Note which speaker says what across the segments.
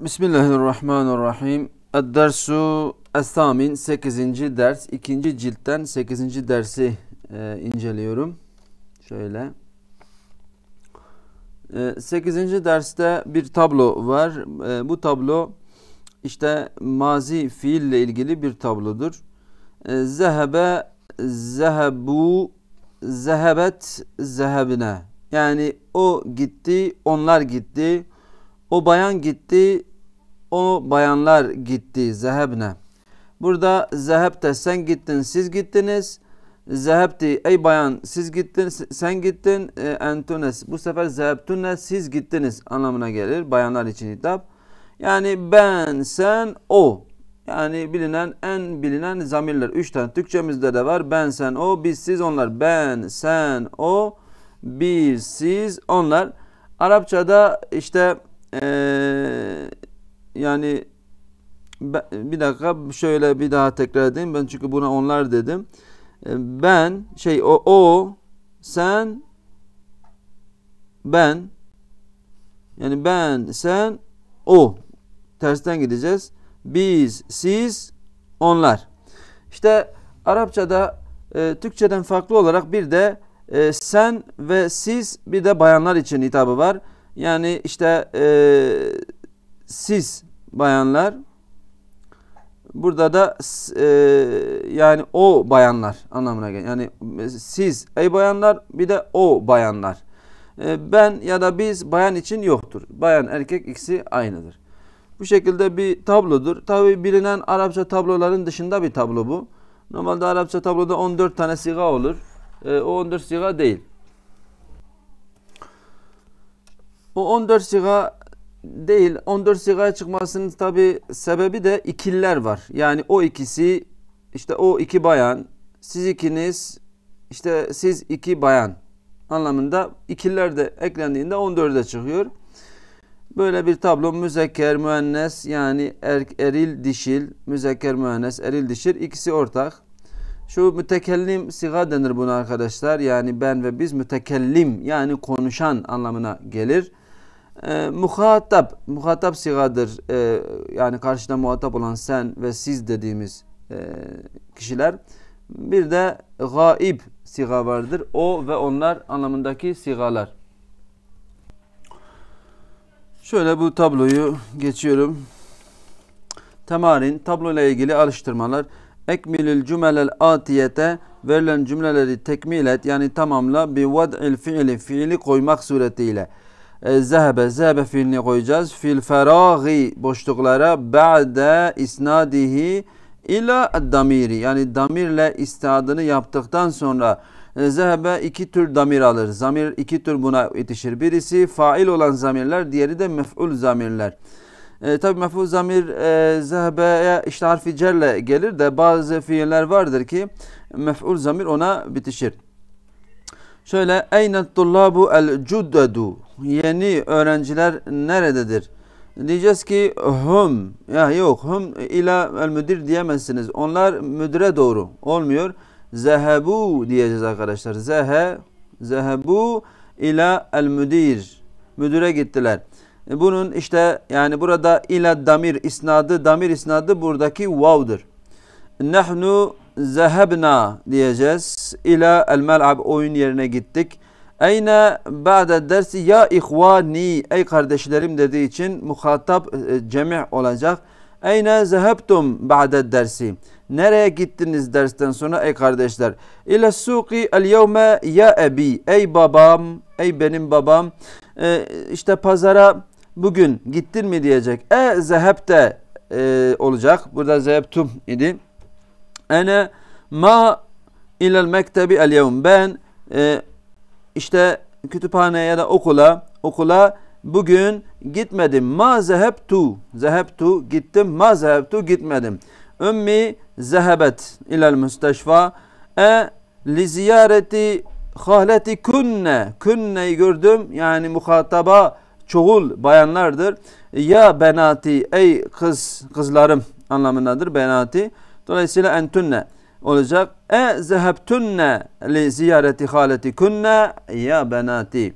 Speaker 1: Bismillahirrahmanirrahim. Ed-dersu Estamin 8. ders 2. ciltten 8. dersi e, inceliyorum. Şöyle. E, 8. derste bir tablo var. E, bu tablo işte mazi fiille ilgili bir tablodur. E, zehebe zehebu zehebet zehebine. Yani o gitti, onlar gitti. O bayan gitti, o bayanlar gitti zehebne. Burada de sen gittin siz gittiniz. Zehebti ey bayan siz gittin sen gittin e, entunes. Bu sefer zehebtunne siz gittiniz anlamına gelir bayanlar için hitap. Yani ben sen o. Yani bilinen en bilinen zamirler. Üç tane Türkçemizde de var. Ben sen o biz siz onlar. Ben sen o biz siz onlar. Arapçada işte e, yani bir dakika şöyle bir daha tekrar edeyim. Ben çünkü buna onlar dedim. E, ben şey o, o sen ben yani ben sen o tersten gideceğiz. Biz, siz, onlar. İşte Arapçada e, Türkçeden farklı olarak bir de e, sen ve siz bir de bayanlar için hitabı var. Yani işte e, siz bayanlar burada da e, yani o bayanlar anlamına geliyor. Yani siz ey bayanlar bir de o bayanlar. E, ben ya da biz bayan için yoktur. Bayan erkek ikisi aynıdır. Bu şekilde bir tablodur. Tabi bilinen Arapça tabloların dışında bir tablo bu. Normalde Arapça tabloda 14 tane siga olur. E, o 14 siga değil. O 14 siga değil 14 sigaya çıkmasının tabi sebebi de ikiller var. Yani o ikisi işte o iki bayan siz ikiniz işte siz iki bayan anlamında ikiller de eklendiğinde 14'e çıkıyor. Böyle bir tablo müzekker müennes yani er, eril dişil müzekker müennes eril dişil ikisi ortak. Şu mütekellim siga denir buna arkadaşlar. Yani ben ve biz mütekellim yani konuşan anlamına gelir. E, muhatap, muhatap sigadır. E, yani karşıda muhatap olan sen ve siz dediğimiz e, kişiler. Bir de gaib siga vardır. O ve onlar anlamındaki sigalar. Şöyle bu tabloyu geçiyorum. Temarin, tablo ile ilgili alıştırmalar. Ekmilil cümelel atiyete verilen cümleleri tekmil et yani tamamla bir vad'il fiili fiili koymak suretiyle e, zehebe, zehebe fiilini koyacağız. Fil feragi boşluklara ba'de isnadihi ila damiri yani damirle istadını yaptıktan sonra e, zehebe iki tür damir alır. Zamir iki tür buna yetişir. Birisi fail olan zamirler, diğeri de mef'ul zamirler. E, Tabi mef'ul zamir e, zehebeye işte harfi cerle gelir de bazı fiiller vardır ki mef'ul zamir ona bitişir. Şöyle eynet tullabu el cuddedu yeni öğrenciler nerededir? Diyeceğiz ki hum ya yok hum ila el müdür diyemezsiniz. Onlar müdüre doğru olmuyor. Zehebu diyeceğiz arkadaşlar. Zehe zehebu ila el müdür. Müdüre gittiler. E, bunun işte yani burada ila damir isnadı damir isnadı buradaki vav'dır. Nahnu zehebna diyeceğiz. İla el mel'ab oyun yerine gittik. Eyne ba'de dersi ya ihvani ey kardeşlerim dediği için muhatap e, cemi olacak. Eyne zehebtum ba'de dersi. Nereye gittiniz dersten sonra ey kardeşler? İle suki el yevme ya ebi. Ey babam, ey benim babam. Ee, işte pazara bugün gittin mi diyecek. E zehebte e, olacak. Burada zehebtum idi. Ene ma ilel mektebi el yevm. Ben e, işte kütüphaneye ya da okula okula bugün gitmedim. Ma zehebtu. Zehebtu gittim. Ma zehebtu gitmedim. Ümmi zehebet ilel müsteşfa. E li ziyareti hahleti künne. Künneyi gördüm. Yani muhataba çoğul bayanlardır. Ya benati ey kız kızlarım anlamındadır benati. Dolayısıyla entünne olacak. E zehebtunne li ziyareti haletikunne ya benati.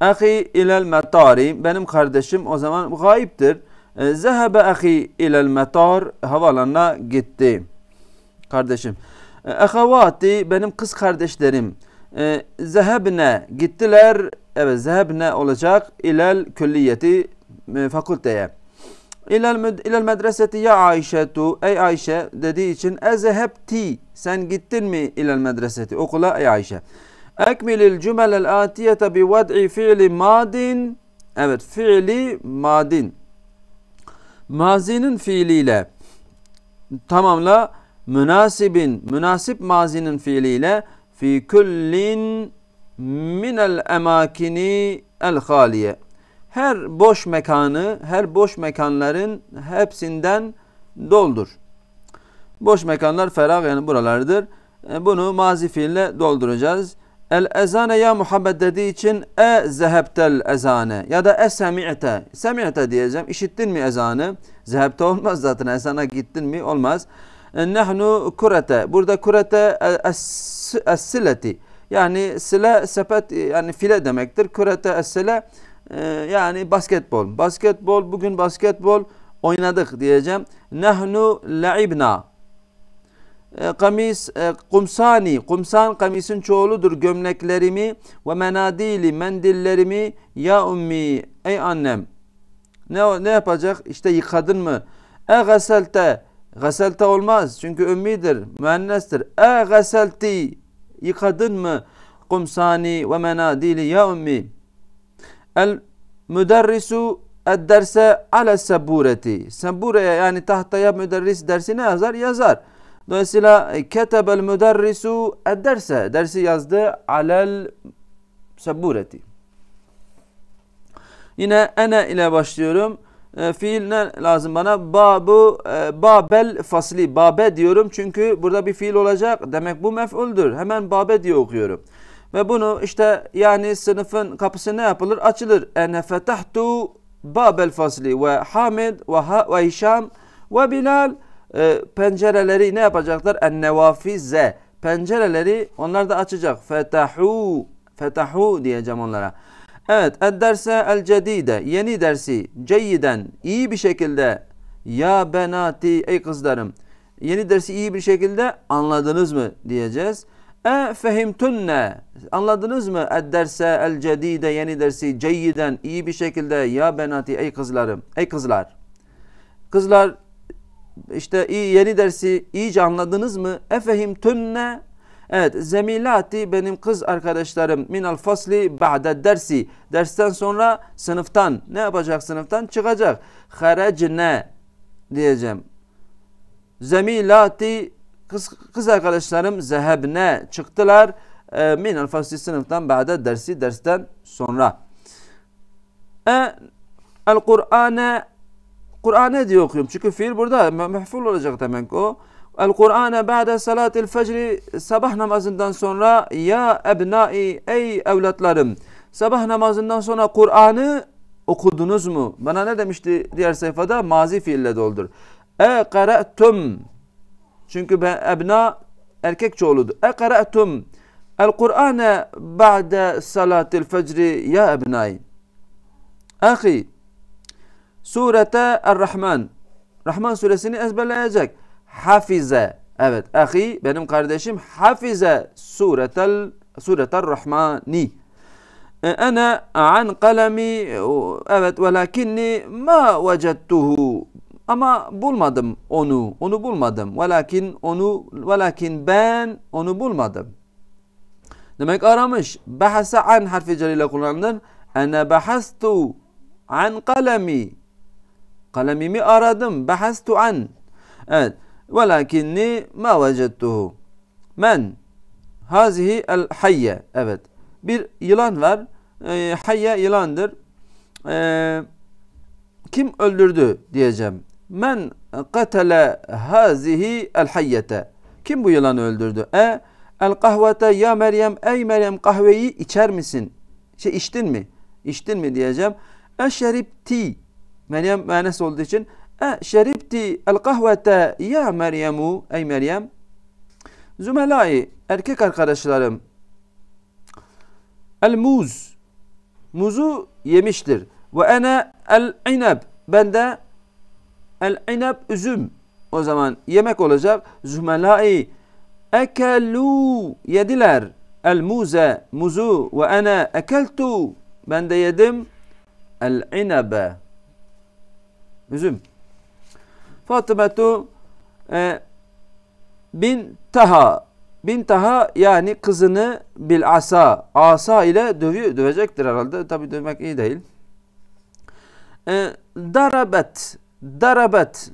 Speaker 1: Ahi ilel metari. Benim kardeşim o zaman gayiptir. E, zehebe ahi ilel metar. Havalanına gitti. Kardeşim. E, Ehevati benim kız kardeşlerim. E, zehebne gittiler. Evet zehebne olacak. İlel külliyeti fakülteye. İlel medreseti ya Ayşe tu, ey Ayşe dediği için ti, sen gittin mi ilel medreseti okula ey Ayşe. Ekmilil cümelel atiyete bi vadi fiili madin evet fiili madin mazinin fiiliyle tamamla münasibin münasip mazinin fiiliyle fi kullin minel emakini el haliye her boş mekanı, her boş mekanların hepsinden doldur. Boş mekanlar ferag yani buralardır. E, bunu mazi fiille dolduracağız. El ezane ya Muhammed dediği için e zehebtel ezane ya da e semi'te. Semi'te diyeceğim. İşittin mi ezanı? Zehebte olmaz zaten. Ezana gittin mi? Olmaz. E, nehnu kurete. Burada kurete es sileti. Yani sile sepet yani file demektir. Kurete es sile ee, yani basketbol. Basketbol, bugün basketbol oynadık diyeceğim. Nehnu laibna. Ee, e, kamis, kumsani, kumsan kamisin çoğuludur gömleklerimi ve menadili, mendillerimi ya ummi, ey annem. Ne, ne yapacak? İşte yıkadın mı? E gaselte, gaselte olmaz çünkü ümmidir, müennestir. E gaselti, yıkadın mı? Kumsani ve menadili ya ummi. El müderrisu derse ale sebureti. Sebureye yani tahtaya müderris dersini yazar yazar. Dolayısıyla e, ketebel müderrisu derse dersi yazdı alel sebureti. Yine ene ile başlıyorum. E, fiil ne lazım bana? Babu e, babel fasli. Babe diyorum çünkü burada bir fiil olacak. Demek bu mef'uldür. Hemen babe diye okuyorum. Ve bunu işte yani sınıfın kapısı ne yapılır? Açılır. Ene fetahtu babel fasli ve Hamid ve, ha, ve Hişam ve Bilal e, pencereleri ne yapacaklar? En nevafize. Pencereleri onlar da açacak. Fetahu. Fetahu diyeceğim onlara. Evet. Ed derse el cedide. Yeni dersi. Ceyiden. iyi bir şekilde. Ya benati. Ey kızlarım. Yeni dersi iyi bir şekilde anladınız mı diyeceğiz. E fehimtunne. Anladınız mı? Ed derse el cedide yeni dersi ceyyiden iyi bir şekilde ya benati ey kızlarım. Ey kızlar. Kızlar işte iyi yeni dersi iyice anladınız mı? E fehimtunne. Evet zemilati benim kız arkadaşlarım minel fasli ba'de dersi. Dersten sonra sınıftan ne yapacak sınıftan? Çıkacak. Harecne diyeceğim. Zemilati Kız, kız arkadaşlarım zehebne çıktılar. E, ee, minel fasli sınıftan ba'de dersi dersten sonra. E, el Kur'an'e Kur'an'e diye okuyorum. Çünkü fiil burada mehful olacak demek o. El Kur'an'e ba'de salatil fecri sabah namazından sonra ya ebnai ey evlatlarım. Sabah namazından sonra Kur'an'ı okudunuz mu? Bana ne demişti diğer sayfada? Mazi fiille doldur. E karatum çünkü ben ebna erkek çoğuludur. Ekara'tum el Kur'ane ba'de salatil fecri ya ebnai. Ahi surete Rahman. Rahman suresini ezberleyecek. Hafize. Evet. Ahi benim kardeşim hafize suretel suretel Rahmani. Ana e, an kalemi evet velakinni ma vecettuhu ama bulmadım onu, onu bulmadım. Velakin onu, velakin ben onu bulmadım. Demek aramış. Bahasa an harfi celile kullanılır. Ana bahastu an kalemi. Kalemimi aradım. Bahastu an. Evet. Velakinni ma vecettuhu. Men. Hazihi el hayye. Evet. Bir yılan var. E, hayye yılandır. E, kim öldürdü diyeceğim. Men katale hazihi el hayyete. Kim bu yılanı öldürdü? E el kahvete ya Meryem ey Meryem kahveyi içer misin? Şey içtin mi? İçtin mi diyeceğim. E şeripti. Meryem mühennes olduğu için e şeripti el kahvete ya Meryemu ey Meryem. Zümelai erkek arkadaşlarım el muz muzu yemiştir. Ve ene el inab ben de El inab üzüm. O zaman yemek olacak. Zümelai ekelu yediler. El muze muzu ve ana ekeltu. Ben de yedim. El inabe. Üzüm. Fatımetu e, bin Taha. Bin Taha yani kızını bil asa. Asa ile dövüyor, dövecektir herhalde. Tabi dövmek iyi değil. E, darabet darabet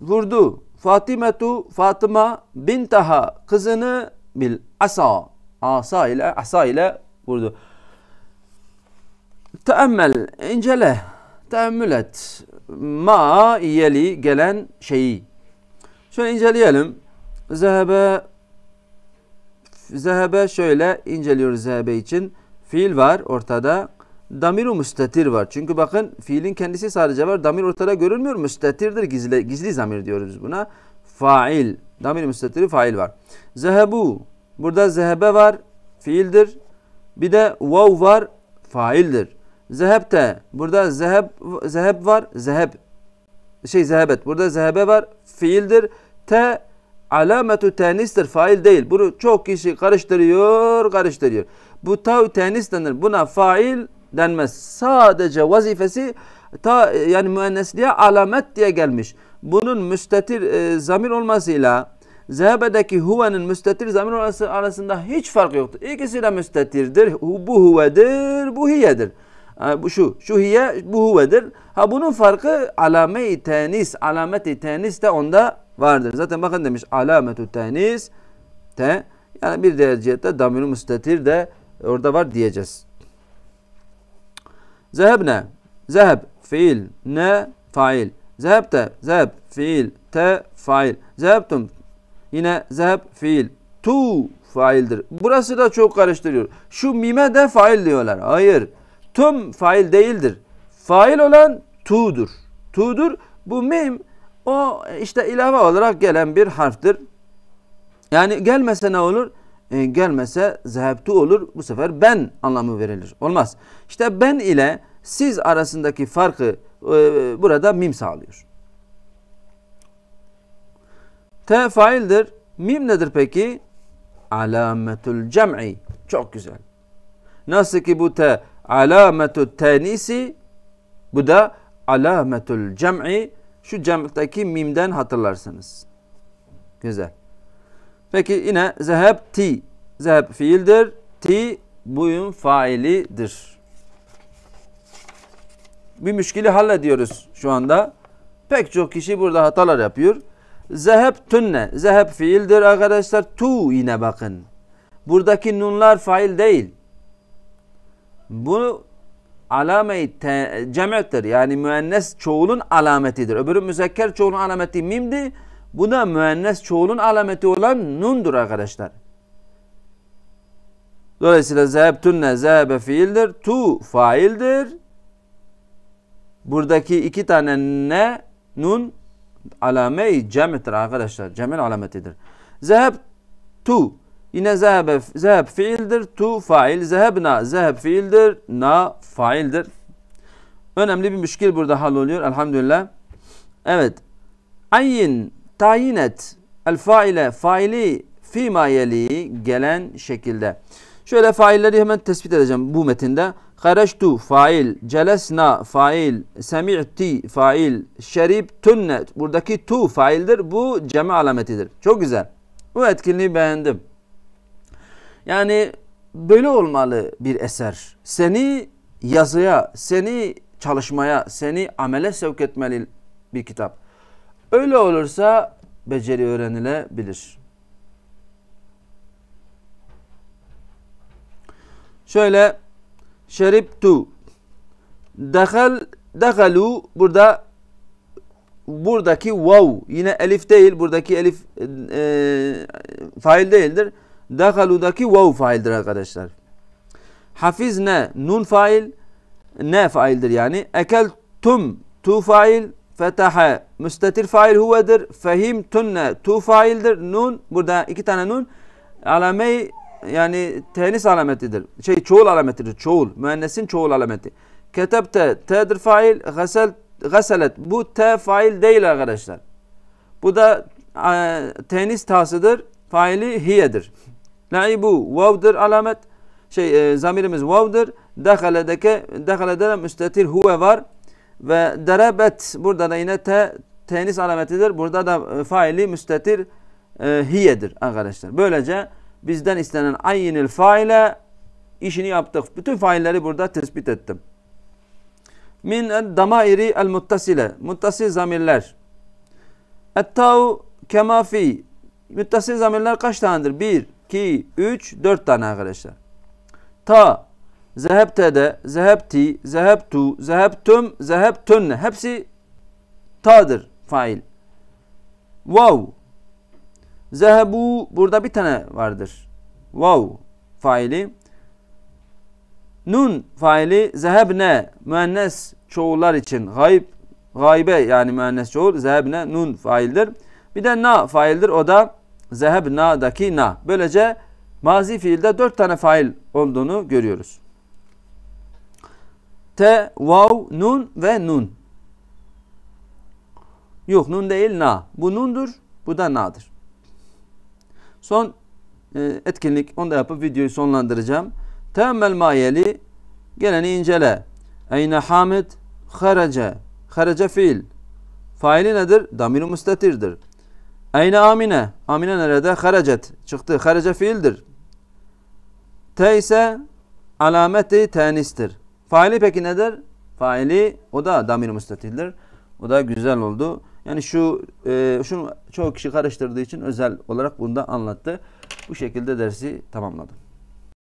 Speaker 1: vurdu. Fatimetu Fatıma bintaha kızını bil asa asa ile asa ile vurdu. Teemmel incele teemmül et ma yeli gelen şeyi. Şöyle inceleyelim. Zehebe zehebe şöyle inceliyoruz zehebe için. Fiil var ortada damiru müstetir var. Çünkü bakın fiilin kendisi sadece var. Damir ortada görünmüyor. Müstetirdir. Gizli, gizli zamir diyoruz buna. Fail. Damir müstetiri fail var. Zehebu. Burada zehebe var. Fiildir. Bir de vav var. Faildir. Zehebte. Burada zeheb, zeheb var. Zeheb. Şey zehebet. Burada zehebe var. Fiildir. Te alametu tenistir. Fail değil. Bunu çok kişi karıştırıyor, karıştırıyor. Bu tav tenis denir. Buna fail denmez. Sadece vazifesi ta yani müennesliğe alamet diye gelmiş. Bunun müstetir e, zamir olmasıyla zehebedeki huvenin müstetir zamir olması arasında hiç fark yoktur. İkisi de müstetirdir. Bu huvedir, bu hiyedir. bu şu, şu hiye, bu huvedir. Ha bunun farkı alame-i tenis, alameti tenis de onda vardır. Zaten bakın demiş alametu tenis te yani bir derecede damir müstetir de orada var diyeceğiz. Zehebne. Zeheb fiil. Ne fail. Zehebte. Zeheb fiil. Te fail. Zehebtum. Yine zeheb fiil. Tu faildir. Burası da çok karıştırıyor. Şu mime de fail diyorlar. Hayır. Tüm fail değildir. Fail olan tu'dur. Tu'dur. Bu mim o işte ilave olarak gelen bir harftir. Yani gelmese ne olur? E, gelmese zehebtu olur. Bu sefer ben anlamı verilir. Olmaz. İşte ben ile siz arasındaki farkı e, burada mim sağlıyor. T faildir. Mim nedir peki? Alametul cem'i. Çok güzel. Nasıl ki bu te alametul tenisi bu da alametul cem'i. Şu cem'teki mimden hatırlarsınız. Güzel. Peki yine zehebti. Zeheb fiildir. Ti buyun failidir. Bir müşkili hallediyoruz şu anda. Pek çok kişi burada hatalar yapıyor. Zeheb tünne. Zeheb fiildir arkadaşlar. Tu yine bakın. Buradaki nunlar fail değil. Bu alame-i cem'tir. Yani müennes çoğulun alametidir. Öbürü müzekker çoğulun alameti mimdi. Bu da müennes çoğulun alameti olan nundur arkadaşlar. Dolayısıyla zehebtunne zehebe fiildir. Tu faildir. Buradaki iki tane ne nun alame-i cem'tir arkadaşlar. Cem'in alametidir. Zeheb tu yine zehebe, zeheb fiildir. Tu fail. Zehebna zeheb fiildir. Na faildir. Önemli bir müşkil burada halloluyor. Elhamdülillah. Evet. Ayin tayin et. El faile faili fima yeli gelen şekilde. Şöyle failleri hemen tespit edeceğim bu metinde. Hareçtu fail, celesna fail, semi'ti fail, şerib tunnet. Buradaki tu faildir. Bu cema alametidir. Çok güzel. Bu etkinliği beğendim. Yani böyle olmalı bir eser. Seni yazıya, seni çalışmaya, seni amele sevk etmeli bir kitap. Öyle olursa beceri öğrenilebilir. Şöyle şeriptu dehal dehalu burada buradaki wow yine elif değil buradaki elif e, e fail değildir. Dehaludaki wow faildir arkadaşlar. Hafiz ne? Nun fail ne faildir yani? Ekel tum tu fail fetahe müstetir fail huvedir. Fehimtunne tu faildir. Nun burada iki tane nun alameyi yani tenis alametidir. Şey çoğul alametidir. Çoğul. Müennesin çoğul alameti. Ketebte te'dir fail. Gasel, gaselet. Bu te fail değil arkadaşlar. Bu da e, tenis tasıdır. Faili hiyedir. Laibu vavdır alamet. Şey e, zamirimiz vavdır. Dehaledeke dehalede müstetir huve var. Ve derebet burada da yine te, tenis alametidir. Burada da e, faili müstetir e, hiyedir arkadaşlar. Böylece bizden istenen ayinil faile işini yaptık. Bütün failleri burada tespit ettim. Min el damairi el muttasile. Muttasil zamirler. Ettav kema fi. Muttasil zamirler kaç tanedir? Bir, iki, üç, dört tane arkadaşlar. Ta Zehebte de, zehebti, zehebtu, zehebtüm, zehebtünne. Hepsi tadır fail. Vav. Zehebu burada bir tane vardır. Vav faili. Nun faili zehebne müennes çoğullar için gayb gaybe yani müennes çoğul zehebne nun faildir. Bir de na faildir o da zehebna'daki na. Böylece mazi fiilde dört tane fail olduğunu görüyoruz. Te, vav, nun ve nun. Yok nun değil na. Bu nundur. Bu da na'dır. Son e, etkinlik. Onu da yapıp videoyu sonlandıracağım. Teemmel mayeli. Geleni incele. Eyne hamid. Harace. Harace fiil. Faili nedir? Damir-i müstetirdir. Eyne amine. Amine nerede? Haracet. Çıktı. Harace fiildir. Te ise alameti tenistir. Faili peki nedir? Faili o da damir müstatildir. O da güzel oldu. Yani şu e, şunu çoğu kişi karıştırdığı için özel olarak bunu da anlattı. Bu şekilde dersi tamamladım.